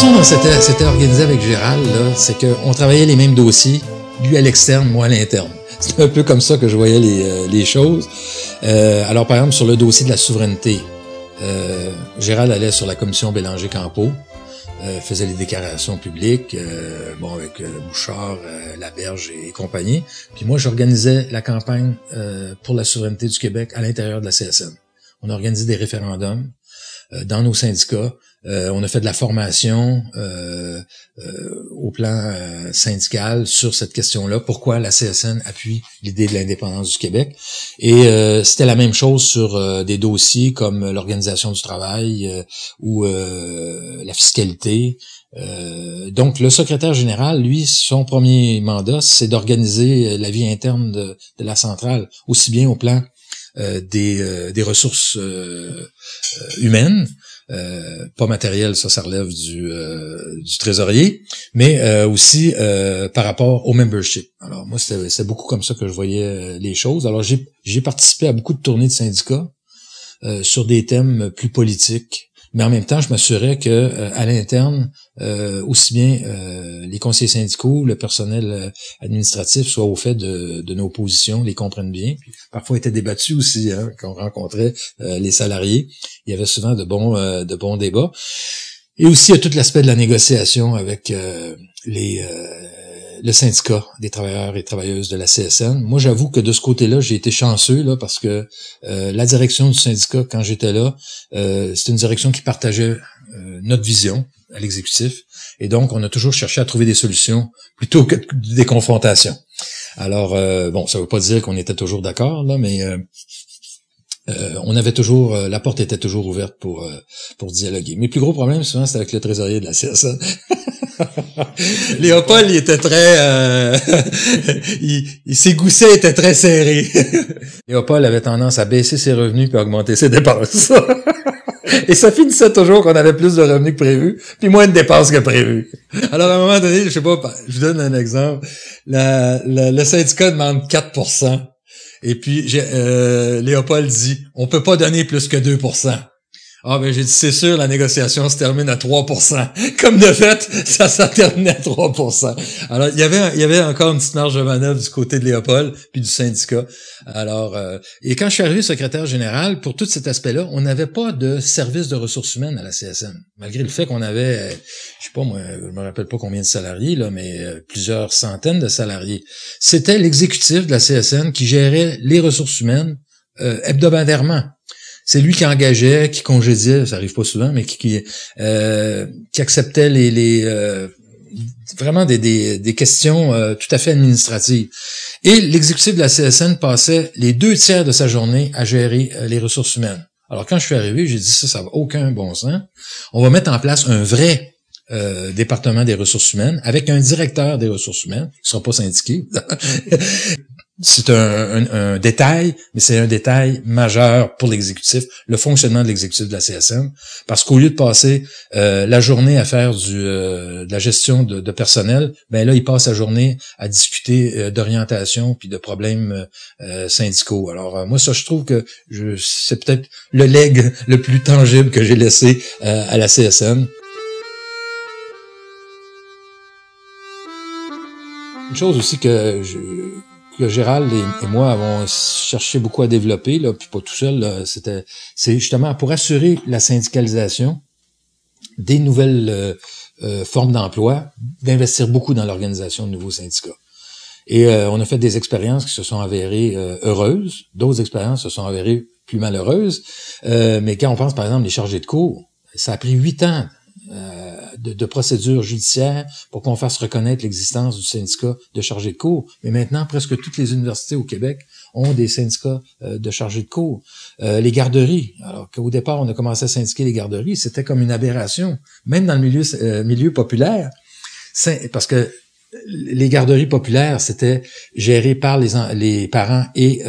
façon dont c'était organisé avec Gérald, c'est qu'on travaillait les mêmes dossiers, lui à l'externe, moi à l'interne. C'est un peu comme ça que je voyais les, euh, choses. Euh, alors, par exemple, sur le dossier de la souveraineté, euh, Gérald allait sur la commission Bélanger-Campo, euh, faisait les déclarations publiques, bon, avec Bouchard, La Berge et, compagnie. Puis moi, j'organisais la campagne pour la souveraineté du Québec à l'intérieur de la CSN. On organisait des référendums dans nos syndicats. Euh, on a fait de la formation euh, euh, au plan syndical sur cette question-là, pourquoi la CSN appuie l'idée de l'indépendance du Québec. Et c'était la même chose sur des dossiers comme l'organisation du travail ou la fiscalité. donc le secrétaire général, lui, son premier mandat, c'est d'organiser la vie interne de, la centrale, aussi bien au plan des ressources humaines euh, pas matériel, ça, ça relève du, euh, du trésorier, mais euh, aussi par rapport au membership. Alors moi, c'est beaucoup comme ça que je voyais les choses. Alors j'ai participé à beaucoup de tournées de syndicats sur des thèmes plus politiques, mais en même temps, je m'assurais que euh, à l'interne, euh, aussi bien euh, les conseillers syndicaux, le personnel administratif soient au fait de, nos positions, les comprennent bien. Puis, parfois, était débattu aussi hein, quand on rencontrait les salariés. Il y avait souvent de bons, de bons débats. Et aussi, il y a tout l'aspect de la négociation avec les le syndicat des travailleurs et travailleuses de la CSN. Moi, j'avoue que de ce côté-là, j'ai été chanceux là, parce que euh, la direction du syndicat, quand j'étais là, euh, c'était une direction qui partageait euh, notre vision à l'exécutif. Et donc, on a toujours cherché à trouver des solutions plutôt que des confrontations. Alors, bon, ça ne veut pas dire qu'on était toujours d'accord, là, mais on avait toujours, la porte était toujours ouverte pour pour dialoguer. Mes plus gros problèmes souvent, c'était avec le trésorier de la CSN. Léopold, il était très... Euh, il, ses goussets étaient très serrés. Léopold avait tendance à baisser ses revenus puis augmenter ses dépenses. Et ça finissait toujours qu'on avait plus de revenus que prévu, puis moins de dépenses que prévu. Alors, à un moment donné, je sais pas, je vous donne un exemple. le syndicat demande 4 et puis, euh, Léopold dit, on peut pas donner plus que 2 ah ben j'ai dit c'est sûr la négociation se termine à 3%. Comme de fait, ça s'est terminé à 3%. Alors il y avait il y avait encore une petite marge de manœuvre du côté de Léopold puis du syndicat. Alors euh, et quand je suis arrivé secrétaire général pour tout cet aspect-là, on n'avait pas de service de ressources humaines à la CSN. Malgré le fait qu'on avait euh, je sais pas moi, je me rappelle pas combien de salariés là mais euh, plusieurs centaines de salariés. C'était l'exécutif de la CSN qui gérait les ressources humaines euh, hebdomadairement c'est lui qui engageait, qui congédiait, ça arrive pas souvent, mais qui, qui, euh, qui acceptait les, euh, vraiment des, questions euh, tout à fait administratives. Et l'exécutif de la CSN passait les deux tiers de sa journée à gérer les ressources humaines. Alors quand je suis arrivé, j'ai dit ça, ça n'a aucun bon sens. On va mettre en place un vrai euh, département des ressources humaines, avec un directeur des ressources humaines, qui ne sera pas syndiqué. c'est un, détail, mais c'est un détail majeur pour l'exécutif, le fonctionnement de l'exécutif de la CSM, parce qu'au lieu de passer euh, la journée à faire du, euh, de la gestion de, personnel, ben là, il passe sa journée à discuter d'orientation puis de problèmes syndicaux. Alors moi, ça, je trouve que c'est peut-être le leg le plus tangible que j'ai laissé à la CSM. Une chose aussi que, Gérald et, moi avons cherché beaucoup à développer, là, puis pas tout seul, c'était, c'est justement pour assurer la syndicalisation des nouvelles euh, euh, formes d'emploi, d'investir beaucoup dans l'organisation de nouveaux syndicats. Et euh, on a fait des expériences qui se sont avérées heureuses, d'autres expériences se sont avérées plus malheureuses. mais quand on pense par exemple les chargés de cours, ça a pris huit ans euh, de, procédures judiciaires pour qu'on fasse reconnaître l'existence du syndicat de chargé de cours. Mais maintenant, presque toutes les universités au Québec ont des syndicats euh, de chargé de cours. Euh, les garderies, alors qu'au départ, on a commencé à syndiquer les garderies, c'était comme une aberration, même dans le milieu, populaire, parce que les garderies populaires, c'était géré par les, parents et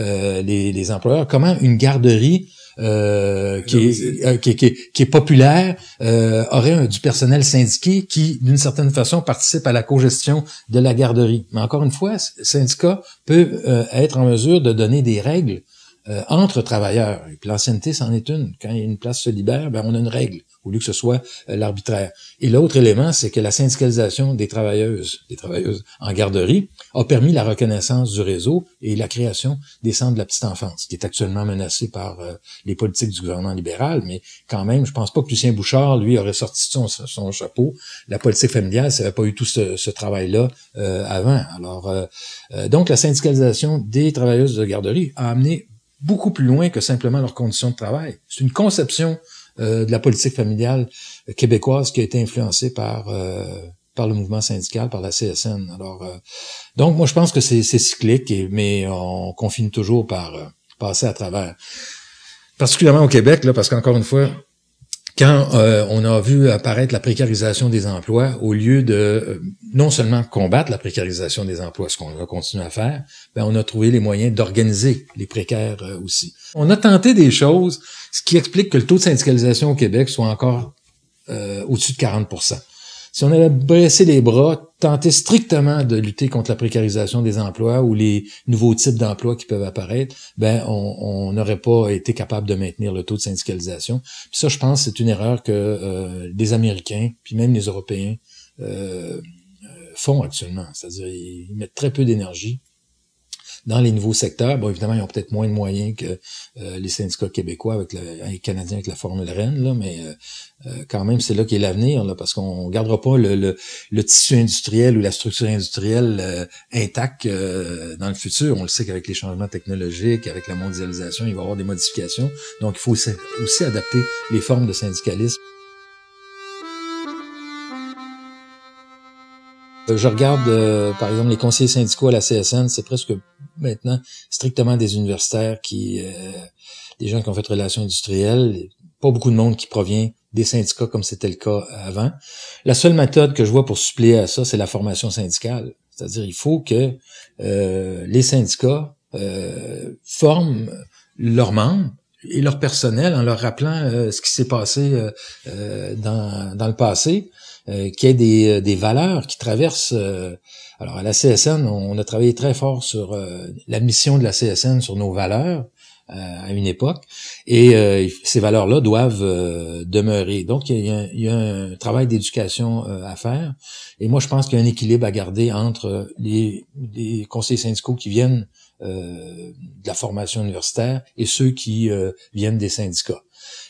les employeurs. Comment une garderie euh, euh, qui, est, populaire, euh, aurait du personnel syndiqué qui, d'une certaine façon, participe à la co-gestion de la garderie. Mais encore une fois, syndicat peut être en mesure de donner des règles euh, entre travailleurs. Et puis l'ancienneté, c'en est une. Quand une place se libère, ben, on a une règle, au lieu que ce soit euh, l'arbitraire. Et l'autre élément, c'est que la syndicalisation des travailleuses, des travailleuses en garderie, a permis la reconnaissance du réseau et la création des centres de la petite enfance, qui est actuellement menacée par euh, les politiques du gouvernement libéral. Mais quand même, je pense pas que Lucien Bouchard, lui, aurait sorti son, son chapeau. La politique familiale, ça n'avait pas eu tout ce, ce travail-là avant. Alors, donc la syndicalisation des travailleuses de garderie a amené beaucoup plus loin que simplement leurs conditions de travail. C'est une conception euh, de la politique familiale québécoise qui a été influencée par euh, par le mouvement syndical, par la CSN. Alors, euh, donc moi je pense que c'est cyclique, et, mais on, confine toujours par euh, passer à travers. Particulièrement au Québec, là, parce qu'encore une fois, quand euh, on a vu apparaître la précarisation des emplois, au lieu de euh, non seulement combattre la précarisation des emplois, ce qu'on a continuer à faire, ben, on a trouvé les moyens d'organiser les précaires euh, aussi. On a tenté des choses, ce qui explique que le taux de syndicalisation au Québec soit encore au-dessus de 40 si on avait baissé les bras, tenté strictement de lutter contre la précarisation des emplois ou les nouveaux types d'emplois qui peuvent apparaître, ben on n'aurait pas été capable de maintenir le taux de syndicalisation. ça, je pense, c'est une erreur que euh, les Américains, puis même les Européens euh, euh, font actuellement. C'est-à-dire, ils mettent très peu d'énergie dans les nouveaux secteurs, bon, évidemment, ils ont peut-être moins de moyens que euh, les syndicats québécois avec les Canadiens avec la Formule Reine, là, mais euh, euh, quand même, c'est là qu'est l'avenir, parce qu'on gardera pas le, le, tissu industriel ou la structure industrielle intacte dans le futur. On le sait qu'avec les changements technologiques, avec la mondialisation, il va y avoir des modifications. Donc, il faut aussi adapter les formes de syndicalisme. Euh, je regarde, euh, par exemple, les conseillers syndicaux à la CSN, c'est presque maintenant strictement des universitaires qui, euh, des gens qui ont fait relations industrielles, pas beaucoup de monde qui provient des syndicats comme c'était le cas avant. La seule méthode que je vois pour suppléer à ça, c'est la formation syndicale. C'est-à-dire, il faut que les syndicats forment leurs membres et leur personnel en leur rappelant ce qui s'est passé dans, le passé. Euh, qui ait des, euh, des, valeurs qui traversent. Euh, alors à la CSN, on, a travaillé très fort sur la mission de la CSN, sur nos valeurs à une époque. Et ces valeurs-là doivent demeurer. Donc, il y, a, un travail d'éducation à faire. Et moi, je pense qu'il y a un équilibre à garder entre les, les conseillers syndicaux qui viennent de la formation universitaire et ceux qui viennent des syndicats.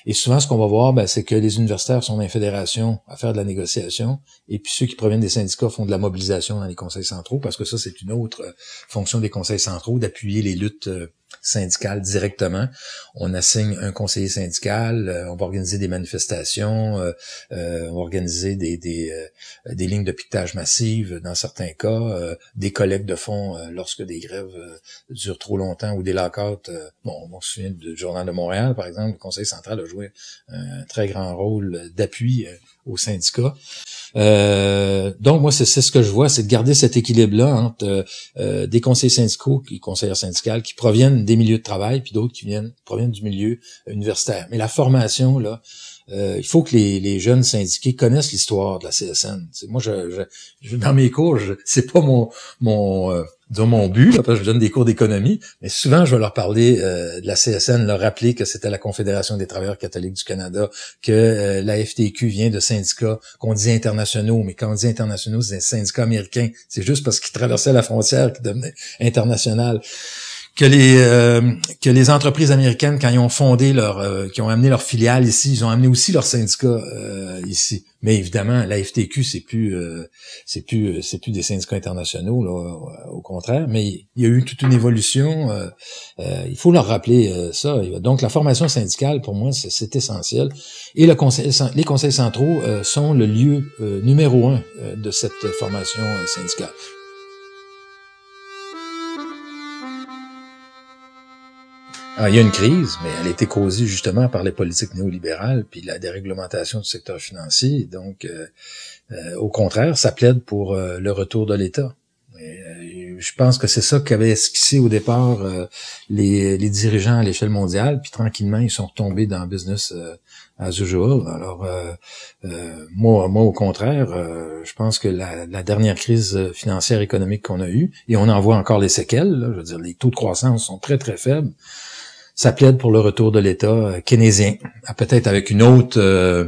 Et souvent, ce qu'on va voir, ben, c'est que les universitaires sont dans les fédérations à faire de la négociation, et puis ceux qui proviennent des syndicats font de la mobilisation dans les conseils centraux, parce que ça, c'est une autre euh, fonction des conseils centraux, d'appuyer les luttes euh, syndical directement. On assigne un conseiller syndical, euh, on va organiser des manifestations, euh, euh, on va organiser des, des, lignes de piquetage massives dans certains cas, des collectes de fonds lorsque des grèves durent trop longtemps ou des lockouts. bon, on se souvient du Journal de Montréal, par exemple, le conseil central a joué un très grand rôle d'appui au syndicat. donc moi, c'est ce que je vois, c'est de garder cet équilibre-là entre des conseils syndicaux, conseillers syndicales, qui proviennent des milieux de travail, puis d'autres qui viennent proviennent du milieu euh, universitaire. Mais la formation, là, euh, il faut que les, jeunes syndiqués connaissent l'histoire de la CSN. moi, je, dans mes cours, c'est pas mon mon euh, dans mon but, parce que je donne des cours d'économie, mais souvent je vais leur parler de la CSN, leur rappeler que c'était la Confédération des travailleurs catholiques du Canada, que la FTQ vient de syndicats qu'on dit internationaux, mais quand on dit internationaux, c'est des syndicats américains. C'est juste parce qu'ils traversaient la frontière qu'ils devenaient internationaux que les euh, que les entreprises américaines quand ils ont fondé leur euh, qui ont amené leur filiale ici, ils ont amené aussi leur syndicat euh, ici. Mais évidemment, la FTQ c'est plus c'est plus c'est plus des syndicats internationaux au contraire, mais il y a eu toute une évolution, il faut leur rappeler ça. Donc la formation syndicale pour moi c'est essentiel et le conseil, les conseils centraux sont le lieu numéro un de cette formation syndicale. Ah, il y a une crise, mais elle a été causée justement par les politiques néolibérales puis la déréglementation du secteur financier. Donc, euh, euh, au contraire, ça plaide pour euh, le retour de l'État. je pense que c'est ça qu'avaient esquissé au départ les, dirigeants à l'échelle mondiale, puis tranquillement, ils sont retombés dans le business as usual. Alors, moi, moi, au contraire, je pense que la, dernière crise financière économique qu'on a eue, et on en voit encore les séquelles, je veux dire, les taux de croissance sont très, très faibles ça plaide pour le retour de l'État euh, keynésien, ah, peut-être avec une autre, euh,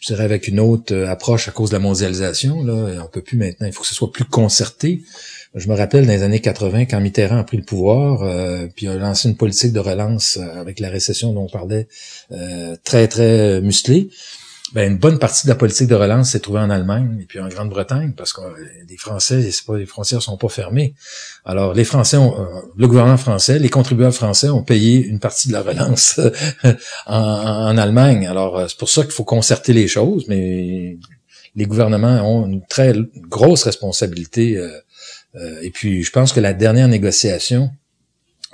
je dirais avec une autre euh, approche à cause de la mondialisation. Là, on peut plus maintenant, il faut que ce soit plus concerté. Je me rappelle dans les années 80, quand Mitterrand a pris le pouvoir, euh, puis a lancé une politique de relance avec la récession dont on parlait, très très musclée ben, une bonne partie de la politique de relance s'est trouvée en Allemagne et puis en Grande-Bretagne parce que euh, les Français, pas, les frontières sont pas fermées. Alors les Français, ont, euh, le gouvernement français, les contribuables français ont payé une partie de la relance euh, en, Allemagne. Alors c'est pour ça qu'il faut concerter les choses, mais les gouvernements ont une très grosse responsabilité. et puis je pense que la dernière négociation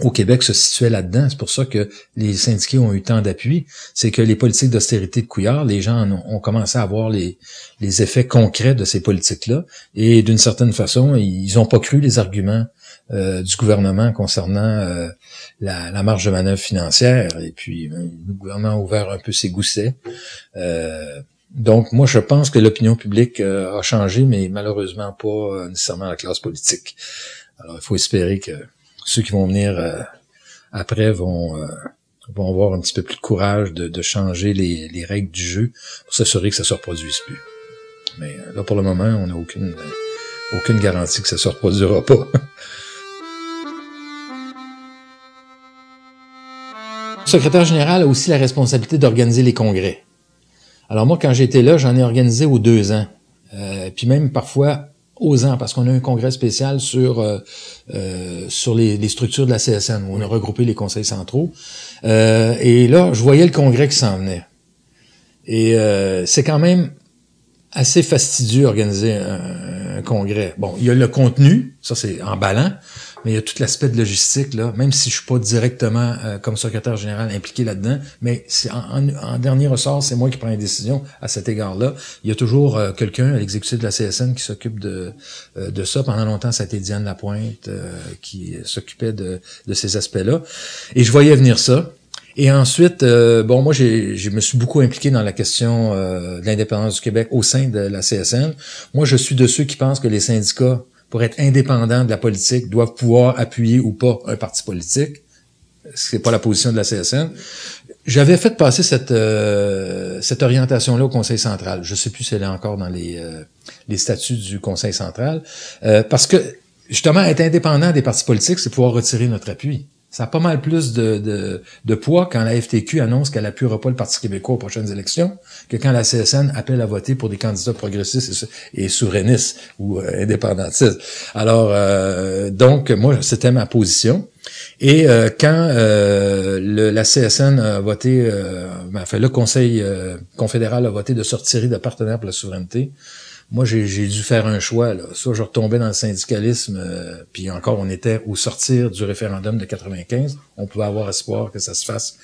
au Québec se situait là-dedans. C'est pour ça que les syndiqués ont eu tant d'appui. C'est que les politiques d'austérité de Couillard, les gens ont, commencé à voir les, effets concrets de ces politiques-là. Et d'une certaine façon, ils n'ont pas cru les arguments euh, du gouvernement concernant euh, la, marge de manœuvre financière. Et puis, euh, le gouvernement a ouvert un peu ses goussets. donc, moi, je pense que l'opinion publique a changé, mais malheureusement pas nécessairement la classe politique. Alors, il faut espérer que ceux qui vont venir euh, après vont, euh, vont avoir un petit peu plus de courage de, changer les, règles du jeu pour s'assurer que ça ne se reproduise plus. Mais euh, là, pour le moment, on n'a aucune, aucune garantie que ça ne se reproduira pas. Le secrétaire général a aussi la responsabilité d'organiser les congrès. Alors moi, quand j'étais là, j'en ai organisé aux deux ans. Euh, puis même parfois Osant, parce qu'on a un congrès spécial sur euh, euh, sur les, structures de la CSN, où on a regroupé les conseils centraux. Euh, et là, je voyais le congrès qui s'en venait. Et c'est quand même assez fastidieux organiser un, un, congrès. Bon, il y a le contenu, ça c'est emballant, mais il y a tout l'aspect de logistique, là, même si je suis pas directement euh, comme secrétaire général impliqué là-dedans, mais c'est en, dernier ressort, c'est moi qui prends les décision à cet égard-là. Il y a toujours euh, quelqu'un à l'exécutif de la CSN qui s'occupe de, euh, de ça. Pendant longtemps, ça Diane Lapointe qui s'occupait de, ces aspects-là. Et je voyais venir ça. Et ensuite, bon, moi, je me suis beaucoup impliqué dans la question de l'indépendance du Québec au sein de la CSN. Moi, je suis de ceux qui pensent que les syndicats pour être indépendant de la politique, doivent pouvoir appuyer ou pas un parti politique. Ce n'est pas la position de la CSN. J'avais fait passer cette, euh, cette orientation-là au Conseil central. Je ne sais plus si elle est encore dans les, euh, les statuts du Conseil central. Euh, parce que, justement, être indépendant des partis politiques, c'est pouvoir retirer notre appui. Ça a pas mal plus de, de, poids quand la FTQ annonce qu'elle n'appuiera pas le Parti québécois aux prochaines élections que quand la CSN appelle à voter pour des candidats progressistes et, souverainistes ou euh, indépendantistes. Alors, euh, donc, moi, c'était ma position. Et euh, quand la CSN a voté, ben, enfin, le Conseil confédéral a voté de sortir de partenaires pour la souveraineté, moi, j'ai dû faire un choix. Soit je retombais dans le syndicalisme, euh, puis encore, on était au sortir du référendum de 95. On pouvait avoir espoir que ça se fasse,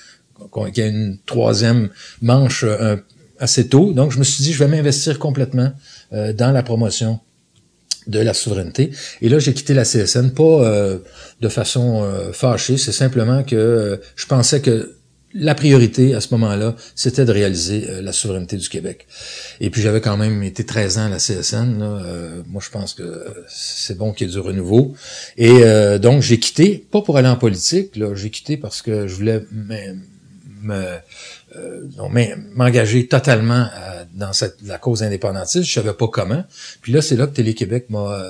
qu'il y ait une troisième manche euh, assez tôt. Donc, je me suis dit, je vais m'investir complètement euh, dans la promotion de la souveraineté. Et là, j'ai quitté la CSN, pas de façon fâchée, c'est simplement que je pensais que la priorité à ce moment-là, c'était de réaliser euh, la souveraineté du Québec. Et puis j'avais quand même été 13 ans à la CSN. Euh, moi, je pense que c'est bon qu'il y ait du renouveau. Et euh, donc, j'ai quitté, pas pour aller en politique, j'ai quitté parce que je voulais m'engager totalement dans cette, la cause indépendantiste. Je savais pas comment. Puis là, c'est là que Télé-Québec m'a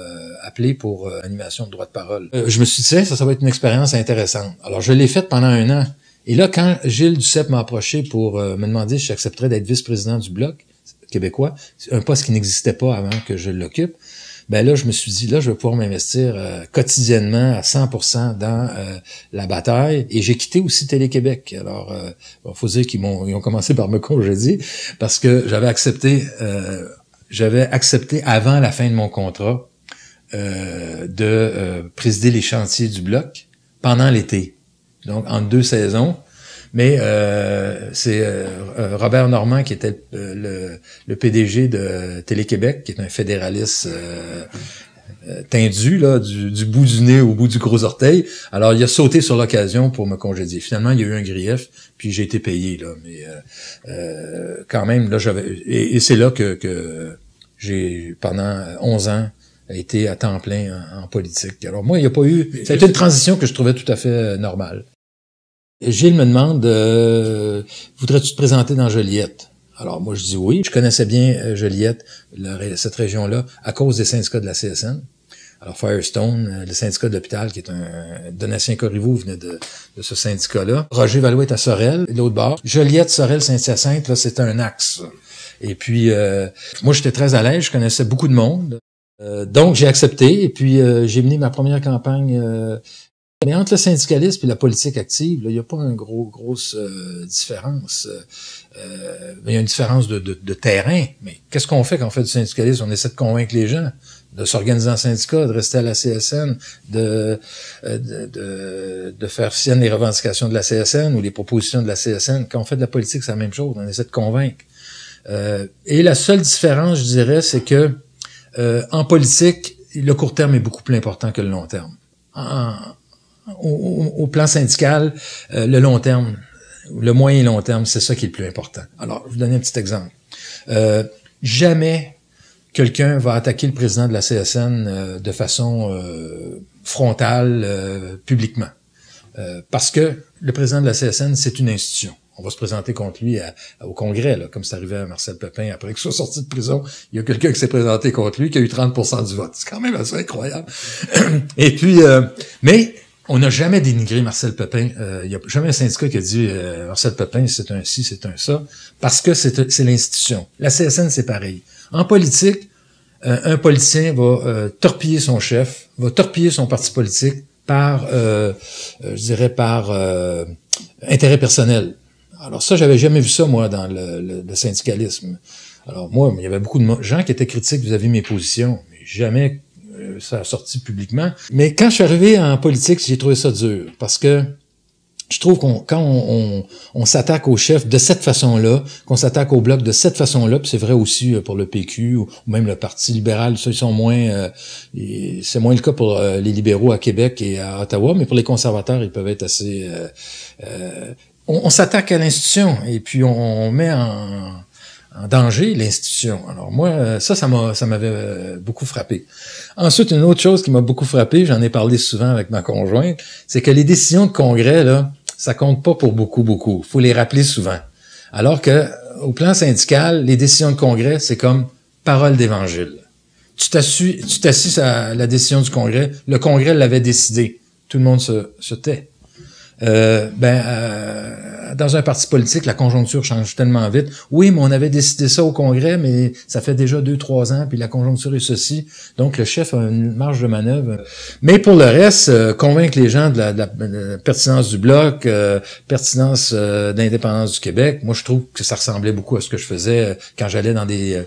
appelé pour animation de droit de parole. je me suis dit, ça, ça va être une expérience intéressante. Alors, je l'ai faite pendant un an. Et là, quand Gilles Duceppe m'a approché pour euh, me demander si j'accepterais d'être vice-président du Bloc québécois, un poste qui n'existait pas avant que je l'occupe, ben là, je me suis dit, là, je vais pouvoir m'investir euh, quotidiennement à 100% dans euh, la bataille. Et j'ai quitté aussi Télé-Québec. Alors, il euh, faut dire qu'ils m'ont, ont commencé par me congédier parce que j'avais accepté, j'avais accepté avant la fin de mon contrat de présider les chantiers du bloc pendant l'été donc en deux saisons. Mais euh, c'est euh, euh, Robert Normand qui était le, le, PDG de Télé-Québec, qui est un fédéraliste tendu, du, bout du nez au bout du gros orteil. Alors, il a sauté sur l'occasion pour me congédier. Finalement, il y a eu un grief, puis j'ai été payé, là. Mais quand même, là, j'avais... Et, c'est là que, j'ai, pendant 11 ans, été à temps plein en, politique. Alors moi, il n'y a pas eu... Ça une transition que je trouvais tout à fait normale. Gilles me demande euh, Voudrais-tu te présenter dans Joliette? Alors moi je dis oui. Je connaissais bien euh, Joliette, cette région-là, à cause des syndicats de la CSN. Alors Firestone, euh, le syndicat de l'hôpital, qui est un... Donatien Corriveau venait de, de ce syndicat-là. Roger Valois est à Sorel, l'autre bord. Joliette, Sorel, Saint-Hyacinthe, là, c'est un axe. Et puis, moi, j'étais très à l'aise, je connaissais beaucoup de monde. donc, j'ai accepté et puis j'ai mené ma première campagne mais entre le syndicalisme et la politique active, il n'y a pas une gros, grosse euh, différence. Euh, euh, il y a une différence de, terrain. Mais qu'est-ce qu'on fait quand on fait du syndicalisme? On essaie de convaincre les gens de s'organiser en syndicat, de rester à la CSN, euh, de, de, faire sienne les revendications de la CSN ou les propositions de la CSN. Quand on fait de la politique, c'est la même chose. On essaie de convaincre. et la seule différence, je dirais, c'est que en politique, le court terme est beaucoup plus important que le long terme au, plan syndical, euh, le long terme, le moyen et long terme, c'est ça qui est le plus important. Alors, je vais vous donner un petit exemple. Euh, jamais quelqu'un va attaquer le président de la CSN euh, de façon euh, frontale, publiquement. parce que le président de la CSN, c'est une institution on va se présenter contre lui au Congrès, là, comme c'est arrivé à Marcel Pepin après qu'il soit sorti de prison. Il y a quelqu'un qui s'est présenté contre lui qui a eu 30 du vote. C'est quand même assez incroyable. Et puis, mais on n'a jamais dénigré Marcel Pepin. Euh, il n'y a jamais un syndicat qui a dit euh, Marcel Pepin, c'est un ci, c'est un ça, parce que c'est l'institution. La CSN, c'est pareil. En politique, euh, un politicien va torpiller son chef, va torpiller son parti politique par, je dirais, par intérêt personnel. Alors ça, j'avais jamais vu ça, moi, dans le, syndicalisme. Alors moi, il y avait beaucoup de gens qui étaient critiques vis-à-vis de mes positions, mais jamais euh, ça a sorti publiquement. Mais quand je suis arrivé en politique, j'ai trouvé ça dur parce que je trouve qu'on quand on, on, s'attaque au chef de cette façon-là, qu'on s'attaque au bloc de cette façon-là, c'est vrai aussi euh, pour le PQ ou, même le Parti libéral, ça ils sont moins euh, c'est moins le cas pour les libéraux à Québec et à Ottawa, mais pour les conservateurs, ils peuvent être assez on, on s'attaque à l'institution et puis on, met en en danger l'institution. Alors moi, euh, ça, ça m'a, ça m'avait euh, beaucoup frappé. Ensuite, une autre chose qui m'a beaucoup frappé, j'en ai parlé souvent avec ma conjointe, c'est que les décisions de congrès, là, ça compte pas pour beaucoup, beaucoup. Faut les rappeler souvent. Alors que, au plan syndical, les décisions de congrès, c'est comme parole d'évangile. Tu t'assis à la décision du congrès. Le congrès l'avait décidé. Tout le monde se, tait. Euh, ben, euh, dans un parti politique, la conjoncture change tellement vite. Oui, mais on avait décidé ça au Congrès, mais ça fait déjà deux, trois ans, puis la conjoncture est ceci. Donc, le chef a une marge de manœuvre. Mais pour le reste, euh, convaincre les gens de la, pertinence du bloc, euh, pertinence euh, d'indépendance du Québec, moi, je trouve que ça ressemblait beaucoup à ce que je faisais quand j'allais dans des,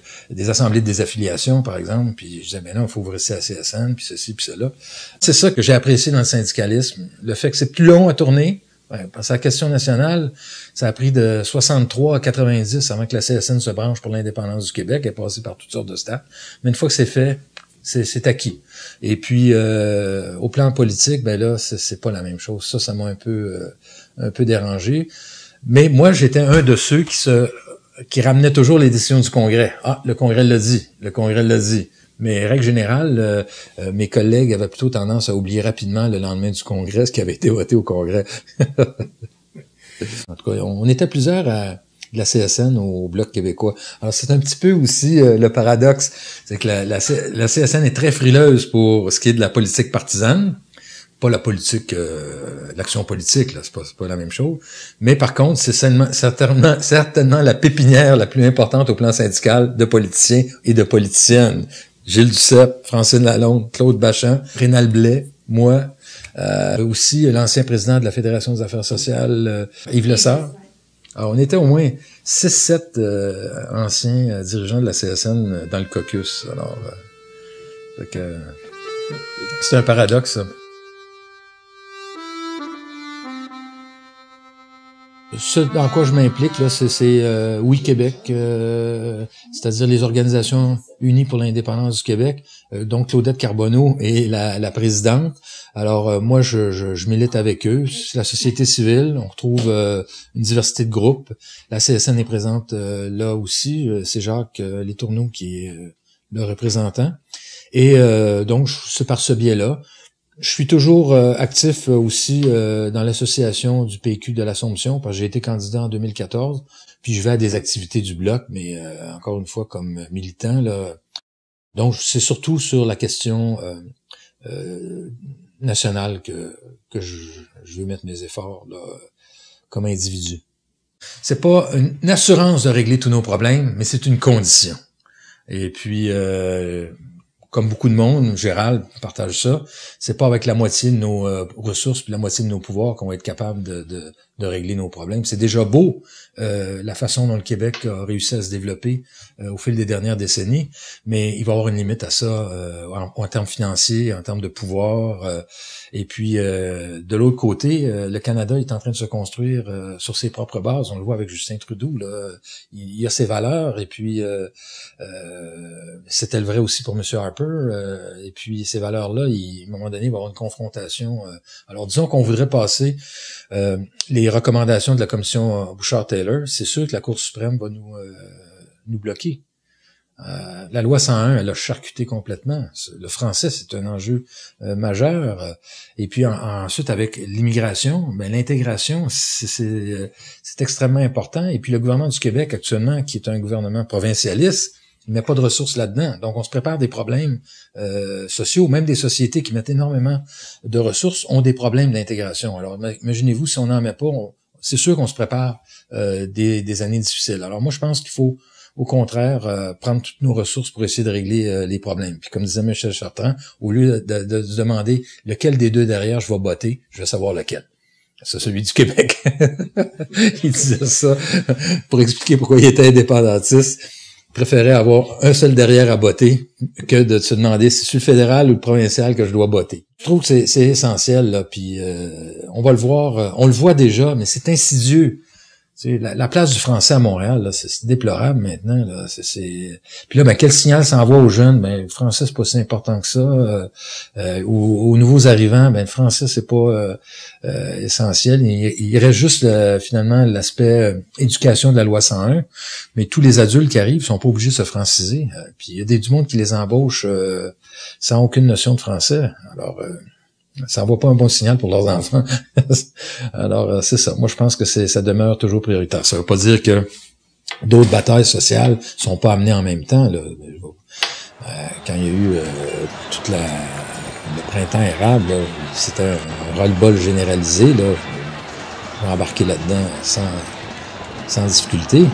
assemblées de désaffiliation, par exemple, puis je disais, mais non, il faut ouvrir rester à CSN, puis ceci, puis cela. C'est ça que j'ai apprécié dans le syndicalisme, le fait que c'est plus long à tourner, parce que la question nationale, ça a pris de 63 à 90 avant que la CSN se branche pour l'indépendance du Québec. Elle est passée par toutes sortes de stades. Mais une fois que c'est fait, c'est acquis. Et puis, euh, au plan politique, ben là, c'est pas la même chose. Ça, ça m'a un peu, euh, un peu dérangé. Mais moi, j'étais un de ceux qui se qui ramenait toujours les décisions du Congrès. Ah, le Congrès l'a dit, le Congrès l'a dit. Mais règle générale, euh, euh, mes collègues avaient plutôt tendance à oublier rapidement le lendemain du Congrès ce qui avait été voté au Congrès. en tout cas, on était plusieurs à de la CSN au Bloc québécois. Alors, c'est un petit peu aussi euh, le paradoxe, c'est que la, CSN est très frileuse pour ce qui est de la politique partisane, pas la politique, l'action politique, là, c'est pas, pas la même chose. Mais par contre, c'est certainement, certainement la pépinière la plus importante au plan syndical de politiciens et de politiciennes. Gilles Duceppe, Francine Lalonde, Claude Bachand, Rénal Blais, moi, euh, aussi l'ancien président de la Fédération des affaires sociales, euh, Yves Lessard. Alors, on était au moins 6-7 euh, anciens dirigeants de la CSN dans le caucus. Alors, c'est un paradoxe. Ça. ce dans quoi je m'implique, là, c'est, euh, Oui Québec, euh, c'est-à-dire les organisations unies pour l'indépendance du Québec, euh, donc Claudette Carbonneau est la, présidente. Alors moi, je, je, milite avec eux. C'est la société civile, on retrouve une diversité de groupes. La CSN est présente là aussi. C'est Jacques Letourneau qui est le représentant. Et donc, c'est par ce biais-là. Je suis toujours euh, actif euh, aussi euh, dans l'association du PQ de l'Assomption parce que j'ai été candidat en 2014. Puis je vais à des activités du bloc, mais encore une fois comme militant là. Donc c'est surtout sur la question nationale que que je, je, veux mettre mes efforts là, comme individu. C'est pas une assurance de régler tous nos problèmes, mais c'est une condition. Et puis comme beaucoup de monde, Gérald partage ça, c'est pas avec la moitié de nos euh, ressources puis la moitié de nos pouvoirs qu'on va être capable de, de, de régler nos problèmes. C'est déjà beau euh, la façon dont le Québec a réussi à se développer euh, au fil des dernières décennies, mais il va y avoir une limite à ça euh, en, termes financiers, en termes de pouvoir. et puis de l'autre côté, le Canada est en train de se construire sur ses propres bases. On le voit avec Justin Trudeau. Là. Il, y a ses valeurs et puis c'était le vrai aussi pour M. Harper. et puis ces valeurs-là, il, à un moment donné, il va y avoir une confrontation. alors disons qu'on voudrait passer les les recommandations de la commission euh, Bouchard-Taylor, c'est sûr que la Cour suprême va nous, euh, nous bloquer. Euh, la loi 101, elle a charcuté complètement. Le français, c'est un enjeu majeur. Et puis ensuite, avec l'immigration, ben, l'intégration, c'est extrêmement important. Et puis le gouvernement du Québec actuellement, qui est un gouvernement provincialiste, il met pas de ressources là-dedans. Donc, on se prépare des problèmes euh, sociaux, même des sociétés qui mettent énormément de ressources ont des problèmes d'intégration. Alors, imaginez-vous, si on n'en met pas, c'est sûr qu'on se prépare euh, des, années difficiles. Alors, moi, je pense qu'il faut, au contraire, euh, prendre toutes nos ressources pour essayer de régler euh, les problèmes. Puis, comme disait Michel Chartrand, au lieu de, de, se demander lequel des deux derrière je vais botter, je vais savoir lequel. C'est celui du Québec. il disait ça pour expliquer pourquoi il était indépendantiste préférais avoir un seul derrière à botter que de se demander si c'est le fédéral ou le provincial que je dois botter. Je trouve que c'est essentiel, là, puis euh, on va le voir, euh, on le voit déjà, mais c'est insidieux. La, la, place du français à Montréal, c'est déplorable maintenant. Là, Puis là, ben, quel signal s'envoie aux jeunes? Ben, le français, c'est pas si important que ça. Euh, euh, aux, nouveaux arrivants, ben, le français, c'est pas euh, essentiel. Il, il, reste juste finalement l'aspect éducation de la loi 101. Mais tous les adultes qui arrivent sont pas obligés de se franciser. Puis il y a des, du monde qui les embauche sans aucune notion de français. Alors ça envoie pas un bon signal pour leurs enfants. Alors, euh, c'est ça. Moi, je pense que ça demeure toujours prioritaire. Ça veut pas dire que d'autres batailles sociales sont pas amenées en même temps. Là. Euh, quand il y a eu euh, toute le printemps érable, c'était un roll-ball généralisé. Là. va embarquer là-dedans sans, sans difficulté,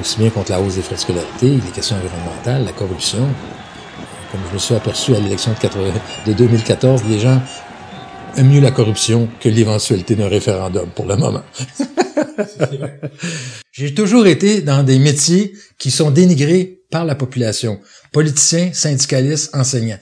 aussi bien contre la hausse des frais de les questions environnementales, la corruption. Comme je me suis aperçu à l'élection de, 2014, les gens mieux la corruption que l'éventualité d'un référendum pour le moment. J'ai toujours été dans des métiers qui sont dénigrés par la population. Politiciens, syndicalistes, enseignants.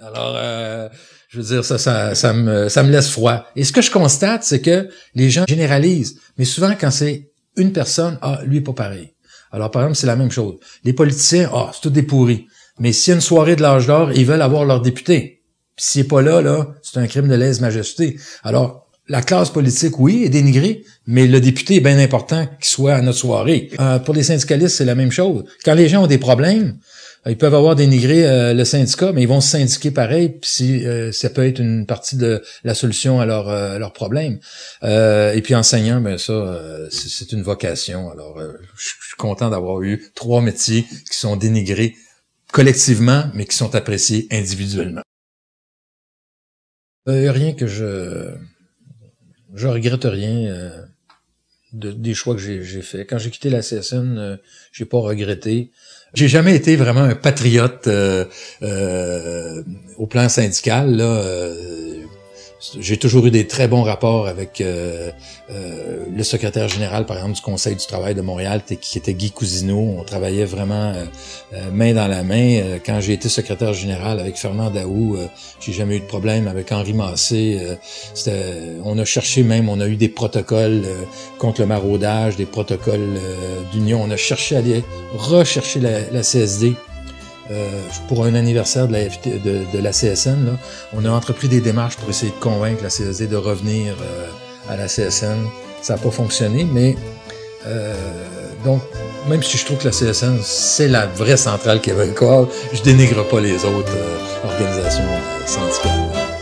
Alors, euh, je veux dire, ça, ça, me, ça me laisse froid. Et ce que je constate, c'est que les gens généralisent. Mais souvent, quand c'est une personne, ah, lui, pas pareil. Alors, par exemple, c'est la même chose. Les politiciens, ah, c'est tout des pourris. Mais s'il y a une soirée de l'âge d'or, ils veulent avoir leur député s'il n'est pas là, là, c'est un crime de lèse-majesté. Alors, la classe politique, oui, est dénigrée, mais le député est bien important qu'il soit à notre soirée. Euh, pour les syndicalistes, c'est la même chose. Quand les gens ont des problèmes, euh, ils peuvent avoir dénigré euh, le syndicat, mais ils vont se syndiquer pareil, puis si, ça peut être une partie de la solution à leurs problèmes. et puis enseignant, ben ça, c'est une vocation. Alors, je suis content d'avoir eu trois métiers qui sont dénigrés collectivement, mais qui sont appréciés individuellement. Euh, rien que je je regrette rien euh, des choix que j'ai fait. Quand j'ai quitté la CSN, euh, j'ai pas regretté. J'ai jamais été vraiment un patriote au plan syndical. Là, j'ai toujours eu des très bons rapports avec euh, euh, le secrétaire général, par exemple, du Conseil du travail de Montréal, qui était Guy Cousineau. On travaillait vraiment euh, main dans la main. Quand j'ai été secrétaire général avec Fernand Daou, j'ai jamais eu de problème avec Henri Massé. on a cherché même, on a eu des protocoles contre le maraudage, des protocoles d'union. On a cherché à aller rechercher la, la CSD euh, pour un anniversaire de la, de, la CSN, on a entrepris des démarches pour essayer de convaincre la CSD de revenir euh, à la CSN. Ça n'a pas fonctionné, mais euh, donc, même si je trouve que la CSN, c'est la vraie centrale québécoise, je dénigre pas les autres organisations syndicales.